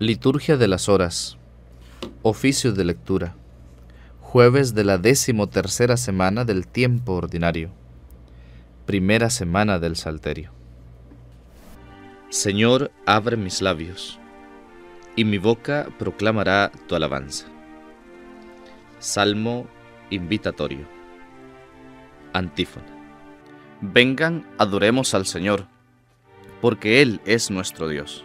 Liturgia de las Horas. Oficio de lectura. Jueves de la decimotercera semana del tiempo ordinario. Primera semana del Salterio. Señor, abre mis labios, y mi boca proclamará tu alabanza. Salmo invitatorio. Antífona. Vengan, adoremos al Señor, porque Él es nuestro Dios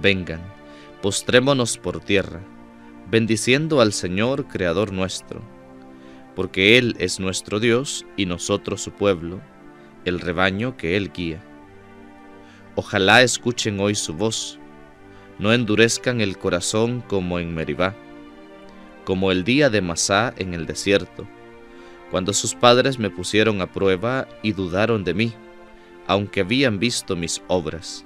Vengan, postrémonos por tierra, bendiciendo al Señor Creador nuestro, porque Él es nuestro Dios y nosotros su pueblo, el rebaño que Él guía. Ojalá escuchen hoy su voz, no endurezcan el corazón como en Meribá, como el día de Masá en el desierto, cuando sus padres me pusieron a prueba y dudaron de mí, aunque habían visto mis obras.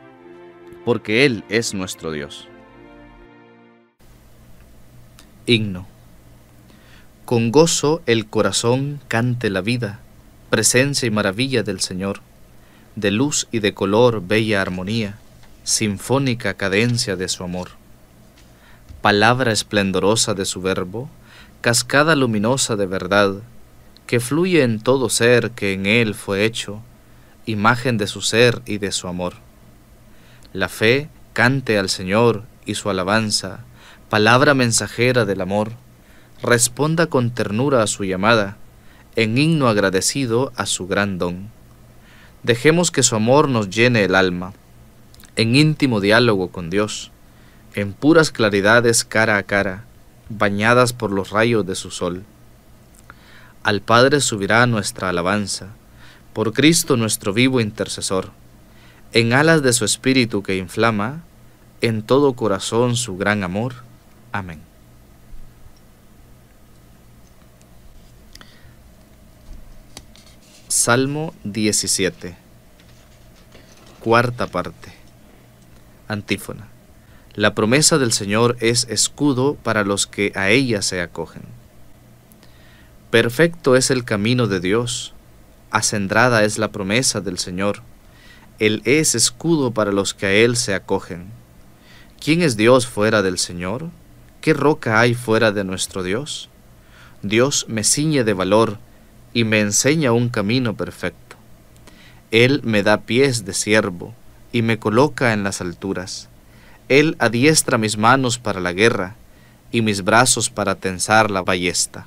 porque Él es nuestro Dios. Himno. Con gozo el corazón cante la vida, presencia y maravilla del Señor, de luz y de color bella armonía, sinfónica cadencia de su amor. Palabra esplendorosa de su verbo, cascada luminosa de verdad, que fluye en todo ser que en él fue hecho, imagen de su ser y de su amor la fe cante al Señor y su alabanza, palabra mensajera del amor, responda con ternura a su llamada, en himno agradecido a su gran don. Dejemos que su amor nos llene el alma, en íntimo diálogo con Dios, en puras claridades cara a cara, bañadas por los rayos de su sol. Al Padre subirá nuestra alabanza, por Cristo nuestro vivo intercesor en alas de su espíritu que inflama, en todo corazón su gran amor. Amén. Salmo 17. Cuarta parte. Antífona. La promesa del Señor es escudo para los que a ella se acogen. Perfecto es el camino de Dios, acendrada es la promesa del Señor él es escudo para los que a Él se acogen. ¿Quién es Dios fuera del Señor? ¿Qué roca hay fuera de nuestro Dios? Dios me ciñe de valor y me enseña un camino perfecto. Él me da pies de siervo y me coloca en las alturas. Él adiestra mis manos para la guerra y mis brazos para tensar la ballesta.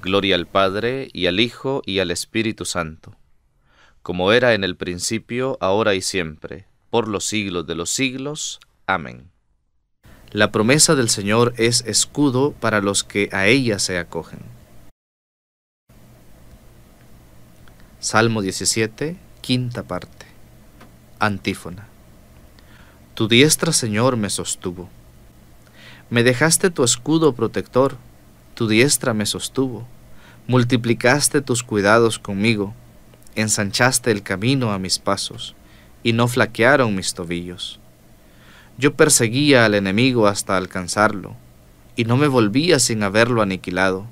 Gloria al Padre, y al Hijo, y al Espíritu Santo como era en el principio, ahora y siempre, por los siglos de los siglos. Amén. La promesa del Señor es escudo para los que a ella se acogen. Salmo 17, quinta parte. Antífona. Tu diestra, Señor, me sostuvo. Me dejaste tu escudo protector, tu diestra me sostuvo. Multiplicaste tus cuidados conmigo ensanchaste el camino a mis pasos, y no flaquearon mis tobillos. Yo perseguía al enemigo hasta alcanzarlo, y no me volvía sin haberlo aniquilado.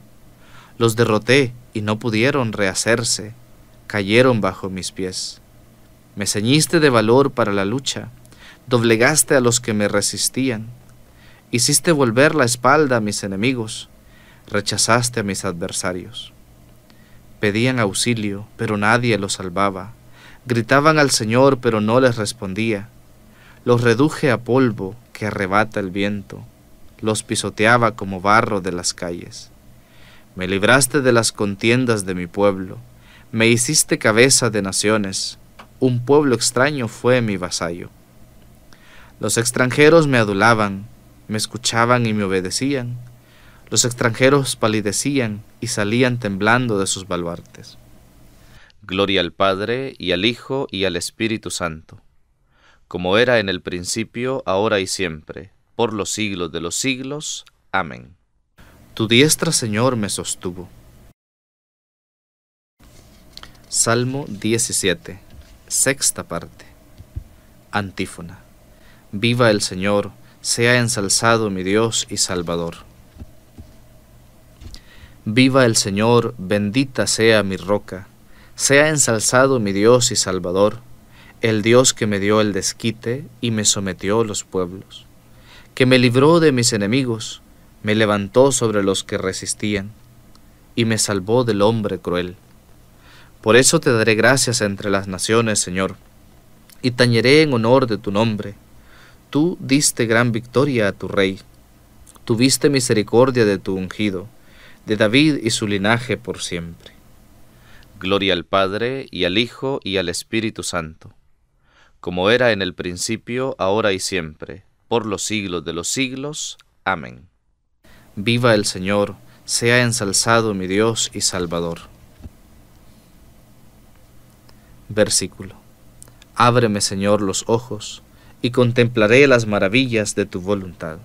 Los derroté y no pudieron rehacerse, cayeron bajo mis pies. Me ceñiste de valor para la lucha, doblegaste a los que me resistían, hiciste volver la espalda a mis enemigos, rechazaste a mis adversarios. Pedían auxilio, pero nadie los salvaba. Gritaban al Señor, pero no les respondía. Los reduje a polvo que arrebata el viento. Los pisoteaba como barro de las calles. Me libraste de las contiendas de mi pueblo. Me hiciste cabeza de naciones. Un pueblo extraño fue mi vasallo. Los extranjeros me adulaban, me escuchaban y me obedecían los extranjeros palidecían y salían temblando de sus baluartes. Gloria al Padre y al Hijo y al Espíritu Santo, como era en el principio, ahora y siempre, por los siglos de los siglos. Amén. Tu diestra, Señor, me sostuvo. Salmo 17, sexta parte. Antífona. Viva el Señor, sea ensalzado mi Dios y Salvador. Viva el Señor, bendita sea mi roca, sea ensalzado mi Dios y Salvador, el Dios que me dio el desquite y me sometió los pueblos, que me libró de mis enemigos, me levantó sobre los que resistían, y me salvó del hombre cruel. Por eso te daré gracias entre las naciones, Señor, y tañeré en honor de tu nombre. Tú diste gran victoria a tu rey, tuviste misericordia de tu ungido, de David y su linaje por siempre. Gloria al Padre, y al Hijo, y al Espíritu Santo, como era en el principio, ahora y siempre, por los siglos de los siglos. Amén. Viva el Señor, sea ensalzado mi Dios y Salvador. Versículo. Ábreme, Señor, los ojos, y contemplaré las maravillas de tu voluntad.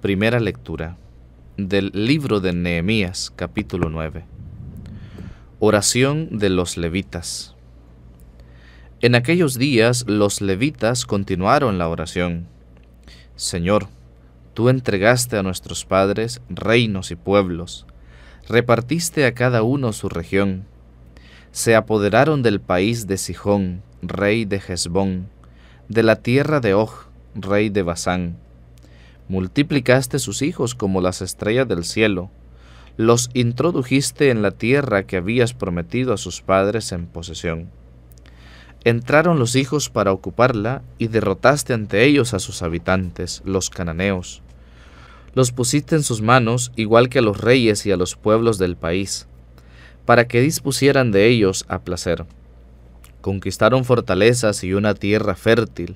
Primera lectura del libro de Nehemías capítulo 9. Oración de los levitas. En aquellos días los levitas continuaron la oración. Señor, tú entregaste a nuestros padres reinos y pueblos, repartiste a cada uno su región. Se apoderaron del país de Sijón, rey de Hezbón, de la tierra de Og, rey de Basán Multiplicaste sus hijos como las estrellas del cielo. Los introdujiste en la tierra que habías prometido a sus padres en posesión. Entraron los hijos para ocuparla y derrotaste ante ellos a sus habitantes, los cananeos. Los pusiste en sus manos igual que a los reyes y a los pueblos del país, para que dispusieran de ellos a placer. Conquistaron fortalezas y una tierra fértil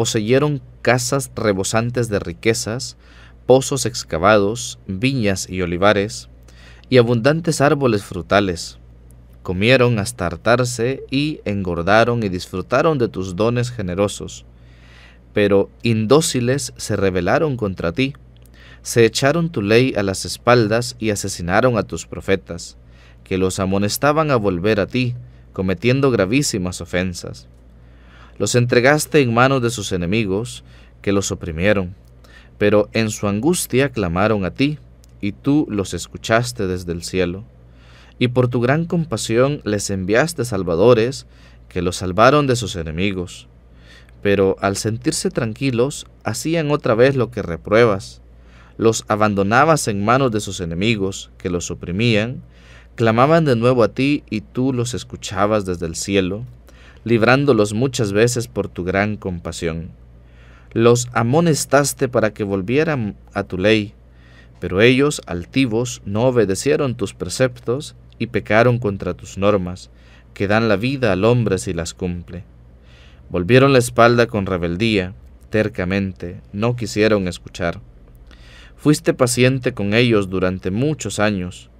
poseyeron casas rebosantes de riquezas, pozos excavados, viñas y olivares, y abundantes árboles frutales. Comieron hasta hartarse y engordaron y disfrutaron de tus dones generosos. Pero indóciles se rebelaron contra ti, se echaron tu ley a las espaldas y asesinaron a tus profetas, que los amonestaban a volver a ti, cometiendo gravísimas ofensas. Los entregaste en manos de sus enemigos, que los oprimieron, pero en su angustia clamaron a ti, y tú los escuchaste desde el cielo. Y por tu gran compasión les enviaste salvadores, que los salvaron de sus enemigos. Pero al sentirse tranquilos, hacían otra vez lo que repruebas. Los abandonabas en manos de sus enemigos, que los oprimían, clamaban de nuevo a ti, y tú los escuchabas desde el cielo librándolos muchas veces por tu gran compasión. Los amonestaste para que volvieran a tu ley, pero ellos, altivos, no obedecieron tus preceptos y pecaron contra tus normas, que dan la vida al hombre si las cumple. Volvieron la espalda con rebeldía, tercamente, no quisieron escuchar. Fuiste paciente con ellos durante muchos años,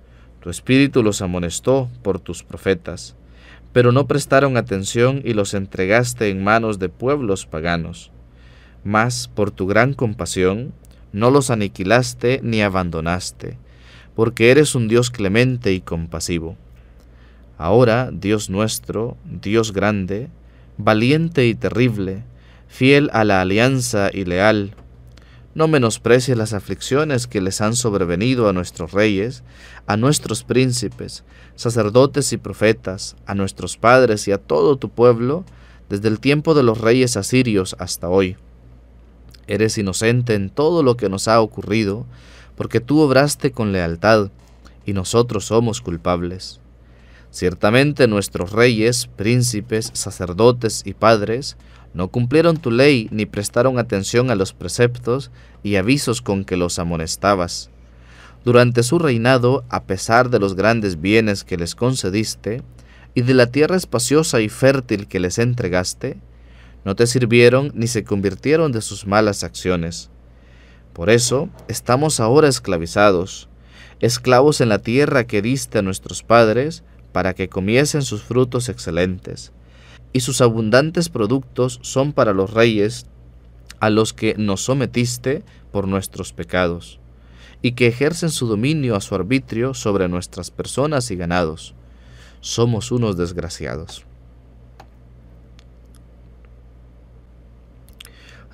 tu espíritu los amonestó por tus profetas pero no prestaron atención y los entregaste en manos de pueblos paganos. Mas, por tu gran compasión, no los aniquilaste ni abandonaste, porque eres un Dios clemente y compasivo. Ahora, Dios nuestro, Dios grande, valiente y terrible, fiel a la alianza y leal, no menosprecies las aflicciones que les han sobrevenido a nuestros reyes, a nuestros príncipes, sacerdotes y profetas, a nuestros padres y a todo tu pueblo, desde el tiempo de los reyes asirios hasta hoy. Eres inocente en todo lo que nos ha ocurrido, porque tú obraste con lealtad, y nosotros somos culpables. Ciertamente nuestros reyes, príncipes, sacerdotes y padres no cumplieron tu ley ni prestaron atención a los preceptos y avisos con que los amonestabas. Durante su reinado, a pesar de los grandes bienes que les concediste, y de la tierra espaciosa y fértil que les entregaste, no te sirvieron ni se convirtieron de sus malas acciones. Por eso estamos ahora esclavizados, esclavos en la tierra que diste a nuestros padres, para que comiesen sus frutos excelentes y sus abundantes productos son para los reyes, a los que nos sometiste por nuestros pecados, y que ejercen su dominio a su arbitrio sobre nuestras personas y ganados. Somos unos desgraciados.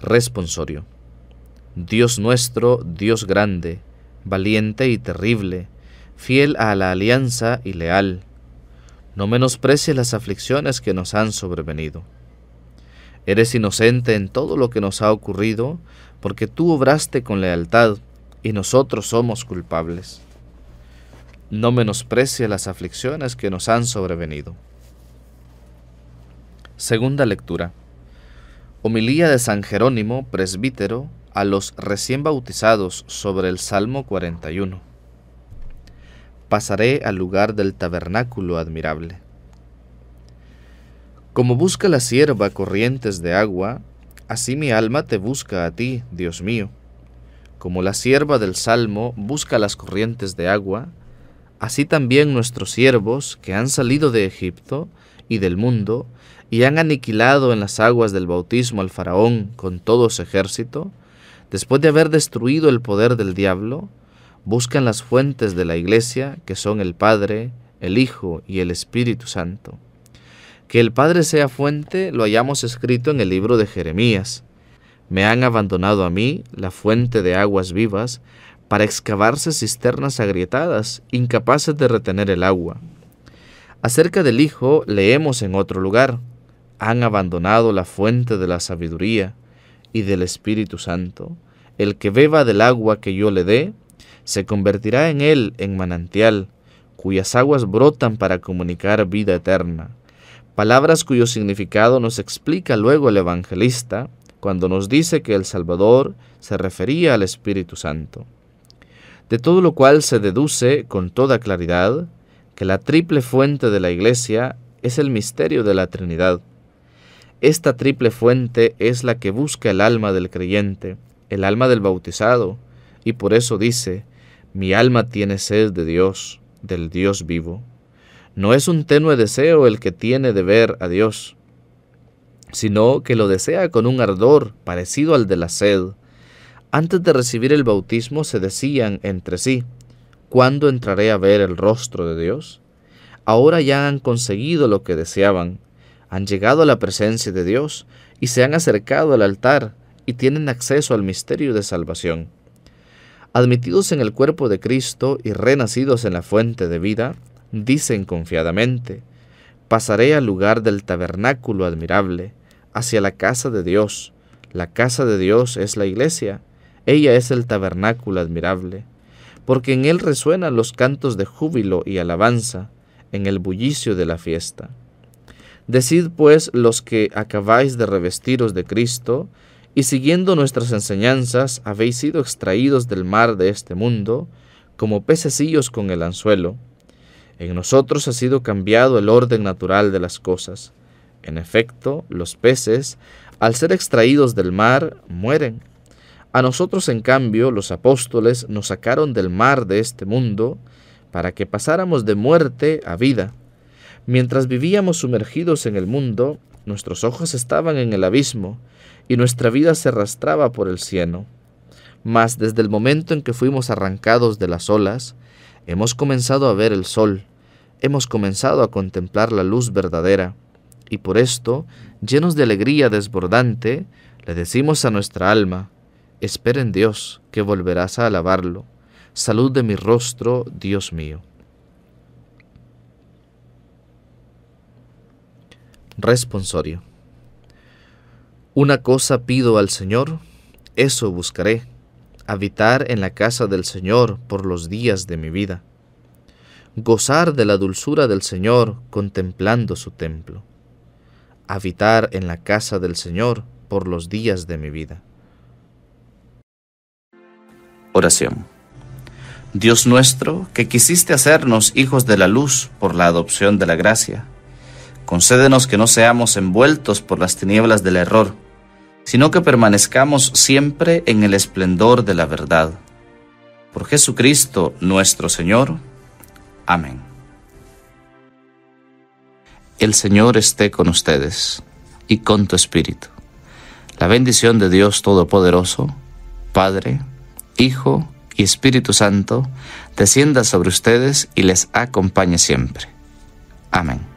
Responsorio. Dios nuestro, Dios grande, valiente y terrible, fiel a la alianza y leal no menosprecies las aflicciones que nos han sobrevenido. Eres inocente en todo lo que nos ha ocurrido, porque tú obraste con lealtad y nosotros somos culpables. No menosprecies las aflicciones que nos han sobrevenido. Segunda lectura. Homilía de San Jerónimo, presbítero, a los recién bautizados sobre el Salmo 41 pasaré al lugar del tabernáculo admirable. Como busca la sierva corrientes de agua, así mi alma te busca a ti, Dios mío. Como la sierva del Salmo busca las corrientes de agua, así también nuestros siervos que han salido de Egipto y del mundo, y han aniquilado en las aguas del bautismo al faraón con todo su ejército, después de haber destruido el poder del diablo, buscan las fuentes de la Iglesia, que son el Padre, el Hijo y el Espíritu Santo. Que el Padre sea fuente lo hayamos escrito en el libro de Jeremías. Me han abandonado a mí la fuente de aguas vivas para excavarse cisternas agrietadas, incapaces de retener el agua. Acerca del Hijo leemos en otro lugar, han abandonado la fuente de la sabiduría y del Espíritu Santo. El que beba del agua que yo le dé, se convertirá en él en manantial, cuyas aguas brotan para comunicar vida eterna. Palabras cuyo significado nos explica luego el evangelista cuando nos dice que el Salvador se refería al Espíritu Santo. De todo lo cual se deduce con toda claridad que la triple fuente de la Iglesia es el misterio de la Trinidad. Esta triple fuente es la que busca el alma del creyente, el alma del bautizado, y por eso dice, mi alma tiene sed de Dios, del Dios vivo. No es un tenue deseo el que tiene de ver a Dios, sino que lo desea con un ardor parecido al de la sed. Antes de recibir el bautismo se decían entre sí, ¿cuándo entraré a ver el rostro de Dios? Ahora ya han conseguido lo que deseaban, han llegado a la presencia de Dios y se han acercado al altar y tienen acceso al misterio de salvación admitidos en el cuerpo de Cristo y renacidos en la fuente de vida, dicen confiadamente, pasaré al lugar del tabernáculo admirable, hacia la casa de Dios. La casa de Dios es la iglesia, ella es el tabernáculo admirable, porque en él resuenan los cantos de júbilo y alabanza, en el bullicio de la fiesta. Decid pues los que acabáis de revestiros de Cristo, y siguiendo nuestras enseñanzas habéis sido extraídos del mar de este mundo, como pececillos con el anzuelo. En nosotros ha sido cambiado el orden natural de las cosas. En efecto, los peces, al ser extraídos del mar, mueren. A nosotros, en cambio, los apóstoles nos sacaron del mar de este mundo para que pasáramos de muerte a vida. Mientras vivíamos sumergidos en el mundo, nuestros ojos estaban en el abismo, y nuestra vida se arrastraba por el cielo. Mas desde el momento en que fuimos arrancados de las olas, hemos comenzado a ver el sol, hemos comenzado a contemplar la luz verdadera, y por esto, llenos de alegría desbordante, le decimos a nuestra alma, espera en Dios, que volverás a alabarlo. Salud de mi rostro, Dios mío. Responsorio. Una cosa pido al Señor, eso buscaré, habitar en la casa del Señor por los días de mi vida, gozar de la dulzura del Señor contemplando su templo, habitar en la casa del Señor por los días de mi vida. Oración. Dios nuestro, que quisiste hacernos hijos de la luz por la adopción de la gracia, concédenos que no seamos envueltos por las tinieblas del error sino que permanezcamos siempre en el esplendor de la verdad. Por Jesucristo nuestro Señor. Amén. El Señor esté con ustedes y con tu espíritu. La bendición de Dios Todopoderoso, Padre, Hijo y Espíritu Santo, descienda sobre ustedes y les acompañe siempre. Amén.